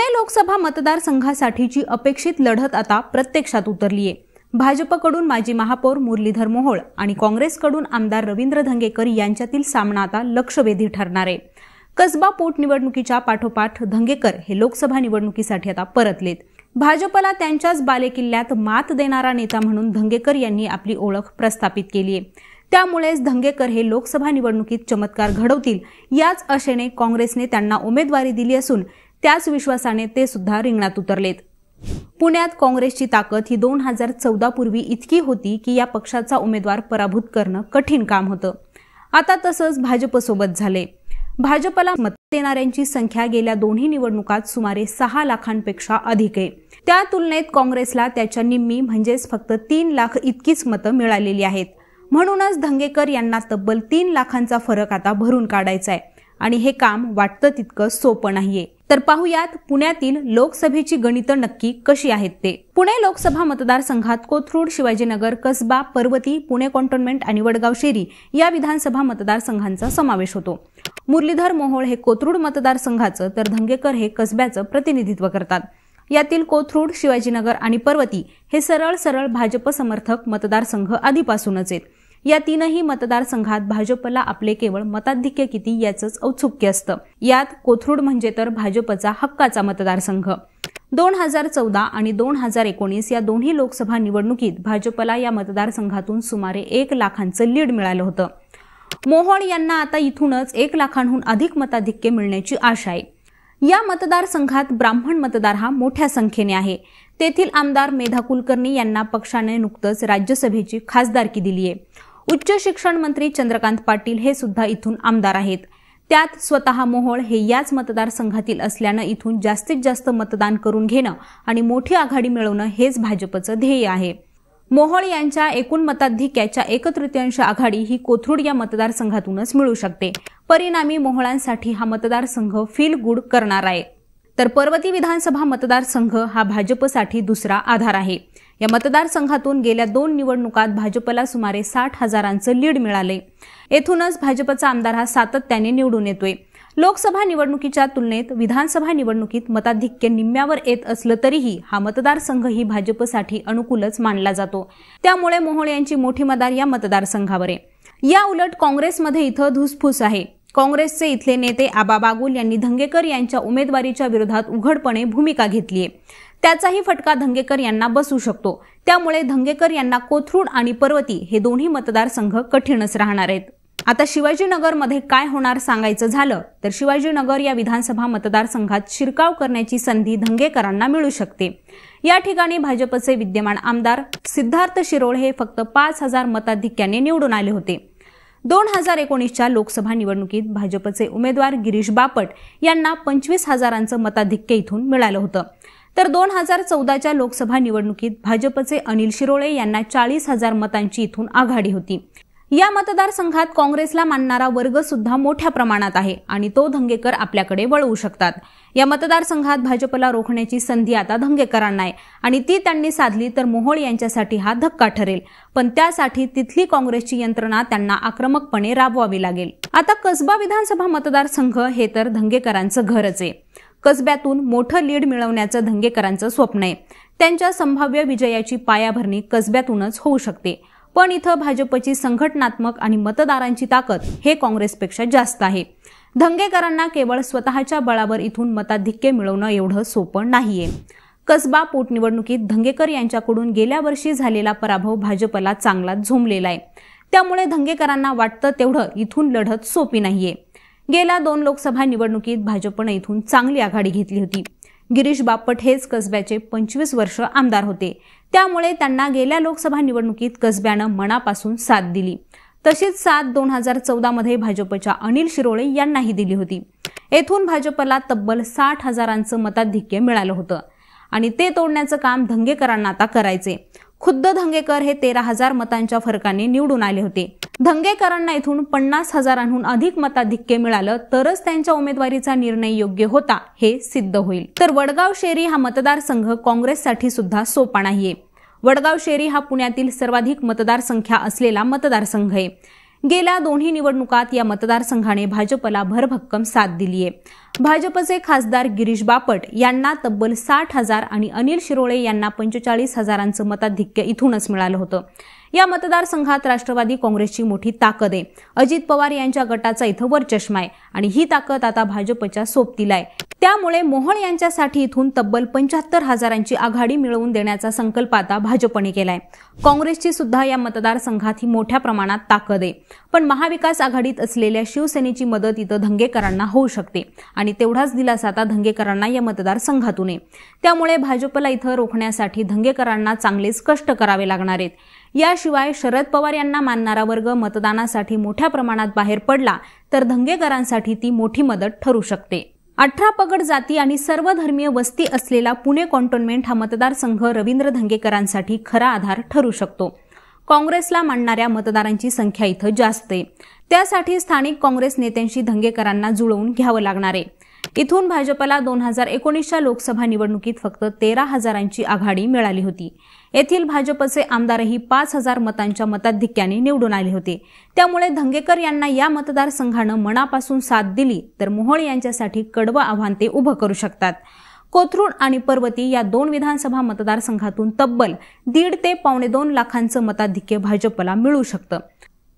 पुणे लोकसभा मतदारसंघासाठीची अपेक्षित लढत आता प्रत्यक्षात उतरली आहे भाजपकडून माजी महापौर मुरलीधर मोहोळ आणि काँग्रेसकडून आमदार रवींद्र धंगेकर यांच्यातील सामना आता लक्षवेधी ठरणार आहे कसबा पोटनिवडणुकीच्या पाठोपाठ धंगेकर हे लोकसभा निवडणुकीसाठी आता परतलेत भाजपला त्यांच्याच बालेकिल्ल्यात मात देणारा नेता म्हणून धंगेकर यांनी आपली ओळख प्रस्थापित केली आहे त्यामुळेच धंगेकर हे लोकसभा निवडणुकीत चमत्कार घडवतील याच आशेने काँग्रेसने त्यांना उमेदवारी दिली असून त्याच विश्वासाने ते सुद्धा रिंगणात उतरलेत पुण्यात काँग्रेसची ताकद ही दोन हजार चौदा पूर्वी इतकी होती की या पक्षाचा उमेदवार पराभूत करणं कठीण काम होतं आता तसंच भाजपसोबत झाले भाजपला मत देणाऱ्यांची संख्या गेल्या दोन्ही निवडणुकात सुमारे सहा लाखांपेक्षा अधिक आहे त्या तुलनेत काँग्रेसला त्याच्या निम्मी म्हणजेच फक्त तीन लाख इतकीच मतं मिळालेली आहेत म्हणूनच धंगेकर यांना तब्बल तीन लाखांचा फरक आता भरून काढायचा आहे आणि हे काम वाटतं तितकं सोपं नाहीये तर पाहुयात पुण्यातील लोकसभेची गणित नक्की कशी आहेत ते पुणे लोकसभा मतदारसंघात कोथरूड शिवाजीनगर कसबा पर्वती पुणे कॉन्टोनमेंट आणि वडगाव शेरी या विधानसभा मतदारसंघांचा समावेश होतो मुरलीधर मोहोळ हे कोथरूड मतदारसंघाचं तर धंगेकर हे कसब्याचं प्रतिनिधित्व करतात यातील कोथरूड शिवाजीनगर आणि पर्वती हे सरळ सरळ भाजप समर्थक मतदारसंघ आधीपासूनच आहेत या तीनही मतदारसंघात भाजपला आपले केवळ मताधिक्य किती याचंच औत्सुक्य असतं यात कोथरूड म्हणजे तर भाजपचा हक्काचा मतदारसंघ दोन हजार चौदा आणि दोन हजार एकोणीस या दोन्ही लोकसभा निवडणुकीत भाजपला या मतदारसंघातून सुमारे एक लाखांचं लीड मिळालं होतं मोहोळ यांना आता इथूनच एक लाखांहून अधिक मताधिक्य मिळण्याची आशा आहे या मतदारसंघात ब्राह्मण मतदार हा मोठ्या संख्येने आहे तेथील आमदार मेधा कुलकर्णी यांना पक्षाने नुकतंच राज्यसभेची खासदारकी दिली आहे उच्च शिक्षण मंत्री चंद्रकांत पाटील हे सुद्धा इथून आमदार आहेत त्यात स्वतः मोहोळ हे याच मतदारसंघातील असल्यानं इथून जास्तीत जास्त मतदान करून घेणं आणि मोठी आघाडी मिळवणं हेच भाजपचं ध्येय आहे मोहोळ यांच्या एकूण मताधिक्याच्या एक तृतीयांश आघाडी ही कोथरूड या मतदारसंघातूनच मिळू शकते परिणामी मोहोळांसाठी हा मतदारसंघ फील गुड करणार आहे तर पर्वती विधानसभा मतदारसंघ हा भाजपसाठी दुसरा आधार आहे या मतदारसंघातून गेल्या दोन निवडणुकात भाजपला सुमारे साठ हजारांचं लीड मिळाले येथूनच भाजपचा आमदार हा सातत्याने निवडून येतोय लोकसभा निवडणुकीच्या तुलनेत विधानसभा निवडणुकीत मताधिक्य निम्म्यावर येत असलं तरीही हा मतदारसंघही भाजपसाठी अनुकूलच मानला जातो त्यामुळे मोहोळ यांची मोठी मदार या मतदारसंघावर आहे या उलट काँग्रेसमध्ये इथं धुसफूस आहे काँग्रेसचे इथले नेते आबा बागुल यांनी धंगेकर यांच्या उमेदवारीच्या विरोधात उघडपणे भूमिका घेतली आहे त्याचाही फटका धंगेकर यांना बसू शकतो त्यामुळे धंगेकर यांना कोथरूड आणि पर्वती हे दोन्ही मतदारसंघ कठीणच राहणार आहेत आता शिवाजीनगरमध्ये काय होणार सांगायचं झालं तर शिवाजीनगर या विधानसभा मतदारसंघात शिरकाव करण्याची संधी धंगेकरांना मिळू शकते या ठिकाणी भाजपचे विद्यमान आमदार सिद्धार्थ शिरोळ हे फक्त पाच हजार मताधिक्याने निवडून आले होते दोन हजार एकोणीसच्या लोकसभा निवडणुकीत भाजपचे उमेदवार गिरीश बापट यांना पंचवीस हजारांचं मताधिक्य इथून मिळालं होतं तर दोन हजार चौदाच्या लोकसभा निवडणुकीत भाजपचे अनिल शिरोळे यांना चाळीस हजार मतांची इथून आघाडी होती या मतदारसंघात काँग्रेसला मानणारा वर्ग सुद्धा मोठ्या प्रमाणात आहे आणि तो धंगेकर आपल्याकडे वळवू शकतात या मतदारसंघात भाजपला रोखण्याची संधी आता धंगेकरांना आहे आणि ती त्यांनी साधली तर मोहोळ यांच्यासाठी हा धक्का ठरेल पण त्यासाठी तिथली काँग्रेसची यंत्रणा त्यांना आक्रमकपणे राबवावी लागेल आता कसबा विधानसभा मतदारसंघ हे तर धंगेकरांचं घरच आहे कसब्यातून मोठं लीड मिळवण्याचं धंगेकरांचं स्वप्न आहे त्यांच्या संभाव्य विजयाची पायाभरणी कसब्यातूनच होऊ शकते पण इथं भाजपची संघटनात्मक आणि मतदारांची ताकद हे काँग्रेसपेक्षा जास्त आहे धंगेकरांना केवळ स्वतःच्या बळावर इथून मताधिक्य मिळवणं एवढं सोपं नाहीये कसबा पोटनिवडणुकीत धंगेकर यांच्याकडून गेल्या वर्षी झालेला पराभव भाजपला चांगला झोंबलेला आहे त्यामुळे धंगेकरांना वाटतं तेवढं इथून लढत सोपी नाहीये गेल्या दोन लोकसभा निवडणुकीत भाजपनं इथून चांगली आघाडी घेतली होती गिरीश बापट हेच कसब्याचे पंचवीस वर्ष आमदार होते त्यामुळे त्यांना गेल्या लोकसभा निवडणुकीत कसब्यानं मनापासून साथ दिली तशीच साथ दोन हजार चौदामध्ये भाजपच्या अनिल शिरोळे यांनाही दिली होती येथून भाजपला तब्बल साठ हजारांचं मताधिक्य मिळालं होतं आणि ते तोडण्याचं काम धंगेकरांना आता करायचे खुद्द धंगेकर हे तेरा हजार मतांच्या फरकाने निवडून आले होते धंगेकरांना इथून पन्नास हजारांहून अधिक मताधिक्य मिळालं तरच त्यांच्या उमेदवारीचा निर्णय योग्य होता हे सिद्ध होईल तर वडगाव शेरी हा मतदारसंघ काँग्रेससाठी सुद्धा सोपा नाहीये वडगाव शेरी हा पुण्यातील सर्वाधिक मतदारसंख्या असलेला मतदारसंघ आहे गेल्या दोन्ही निवडणुकात या मतदारसंघाने भाजपला भरभक्कम साथ दिली भाजपचे खासदार गिरीश बापट यांना तब्बल साठ हजार आणि अनिल शिरोळे यांना पंचेचाळीस हजारांचं मताधिक्य इथूनच मिळालं होतं या मतदारसंघात राष्ट्रवादी काँग्रेसची मोठी ताकद आहे अजित पवार यांच्या गटाचा इथं वरचष्मा आहे आणि ही ताकद आता भाजपच्या सोबतीला आहे त्यामुळे मोहन यांच्यासाठी इथून तब्बल पंच्याहत्तर हजारांची आघाडी मिळवून देण्याचा संकल्प आता भाजपने केलाय काँग्रेसची सुद्धा या मतदारसंघात ही मोठ्या प्रमाणात ताकद आहे पण महाविकास आघाडीत असलेल्या शिवसेनेची मदत इथं धंगेकरांना होऊ शकते आणि तेवढाच दिलासा आता धंगेकरांना या मतदारसंघातून आहे त्यामुळे भाजपला इथं रोखण्यासाठी धंगेकरांना चांगलेच कष्ट करावे लागणार आहेत याशिवाय शरद पवार यांना मानणारा वर्ग मतदानासाठी मोठ्या प्रमाणात बाहेर पडला तर धंगेकरांसाठी ती मोठी मदत ठरू शकते अठरा पगड जाती आणि सर्व वस्ती असलेला पुणे कॉन्टोन्मेंट हा मतदारसंघ रवींद्र धंगेकरांसाठी खरा आधार ठरू शकतो काँग्रेसला मांडणाऱ्या मतदारांची संख्या इथं जास्त आहे त्यासाठी स्थानिक काँग्रेस नेत्यांशी धंगेकरांना जुळवून घ्यावं लागणार आहे इथून भाजपला दोन हजार एकोणीसच्या लोकसभा निवडणुकीत फक्त तेरा हजारांची आघाडी मिळाली होती येथील भाजपचे आमदारही पाच हजार मतांच्या मताधिक्याने निवडून आले होते त्यामुळे धंगेकर यांना या मतदारसंघानं मनापासून साथ दिली तर मोहोळ यांच्यासाठी कडवं आव्हान ते उभं करू शकतात कोथरूड आणि पर्वती या दोन विधानसभा मतदारसंघातून तब्बल दीड ते पावणे दोन लाखांचं मताधिक्य भाजपला मिळू शकतं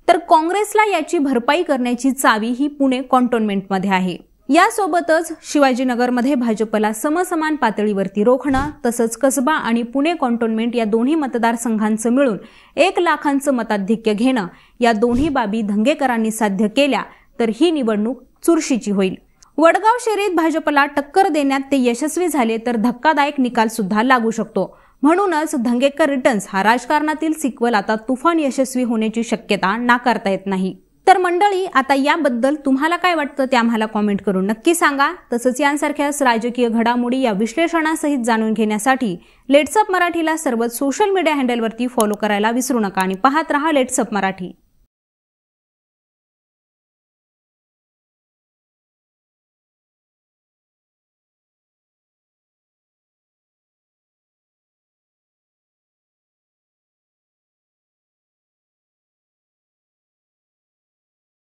तर काँग्रेसला याची भरपाई करण्याची चावी ही पुणे कॉन्टोनमेंटमध्ये आहे यासोबतच शिवाजीनगरमध्ये भाजपला समसमान पातळीवरती रोखणं तसंच कसबा आणि पुणे कॉन्टोनमेंट या दोन्ही मतदारसंघांचं मिळून एक लाखांचं मताधिक्य घेणं या दोन्ही बाबी धंगेकरांनी साध्य केल्या तर ही निवडणूक चुरशीची होईल वडगाव शेरीत भाजपला टक्कर देण्यात ते यशस्वी झाले तर धक्कादायक निकाल सुद्धा लागू शकतो म्हणूनच धंगेकर रिटर्न्स हा राजकारणातील सिक्वल आता तुफान यशस्वी होण्याची शक्यता नाकारता येत नाही तर मंडळी आता याबद्दल तुम्हाला काय वाटतं ते आम्हाला कॉमेंट करून नक्की सांगा तसंच यांसारख्याच राजकीय घडामोडी या विश्लेषणासहित जाणून घेण्यासाठी लेट्सअप मराठीला सर्वच सोशल मीडिया हँडलवरती फॉलो करायला विसरू नका आणि पाहत रहा लेट्सअप मराठी